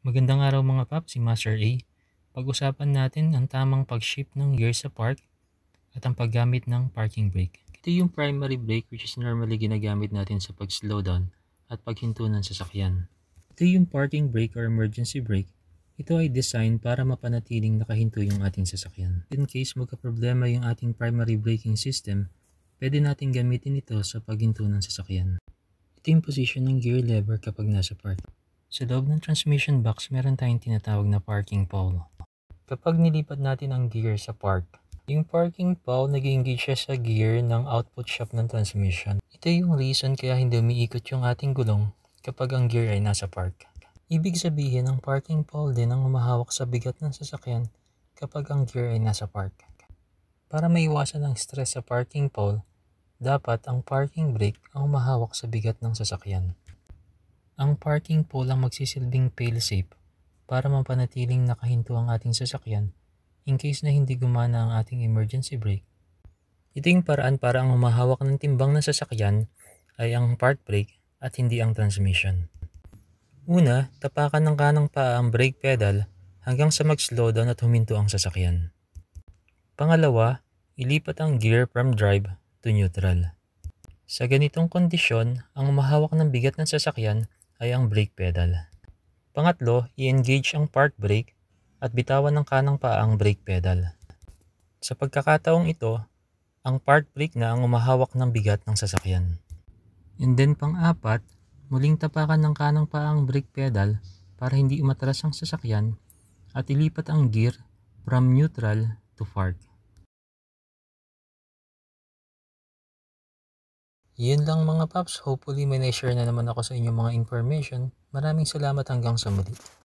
Magandang araw mga pap, si Master A. Pag-usapan natin ang tamang pag-shift ng gear sa park at ang paggamit ng parking brake. Ito yung primary brake which is normally ginagamit natin sa pag-slow down at paghinto ng sasakyan. Ito yung parking brake or emergency brake. Ito ay designed para mapanatiling nakahinto yung ating sasakyan. In case magka-problema yung ating primary braking system, pwede natin gamitin ito sa paghinto ng sasakyan. Ito yung position ng gear lever kapag nasa park. Sa loob ng transmission box, meron tayong tinatawag na parking pole. Kapag nilipat natin ang gear sa park, yung parking pole nag-engage siya sa gear ng output shaft ng transmission. Ito yung reason kaya hindi umiikot yung ating gulong kapag ang gear ay nasa park. Ibig sabihin, ang parking pole din ang humahawak sa bigat ng sasakyan kapag ang gear ay nasa park. Para maiwasan ang stress sa parking pole, dapat ang parking brake ang humahawak sa bigat ng sasakyan. Ang parking pole ang magsisilbing fail-safe para mapanatiling nakahinto ang ating sasakyan in case na hindi gumana ang ating emergency brake. Ito yung paraan para ang humahawak ng timbang ng sasakyan ay ang part brake at hindi ang transmission. Una, tapakan ng kanang paa ang brake pedal hanggang sa mag-slow down at huminto ang sasakyan. Pangalawa, ilipat ang gear from drive to neutral. Sa ganitong kondisyon, ang mahawak ng bigat ng sasakyan ay ang brake pedal. Pangatlo, i-engage ang part brake at bitawan ng kanang paa ang brake pedal. Sa pagkakataong ito, ang part brake na ang umahawak ng bigat ng sasakyan. And then pang-apat, muling tapakan ng kanang paa ang brake pedal para hindi umatras ang sasakyan at ilipat ang gear from neutral to park. Yun lang mga paps, hopefully may na-share na naman ako sa inyong mga information. Maraming salamat hanggang sa muli.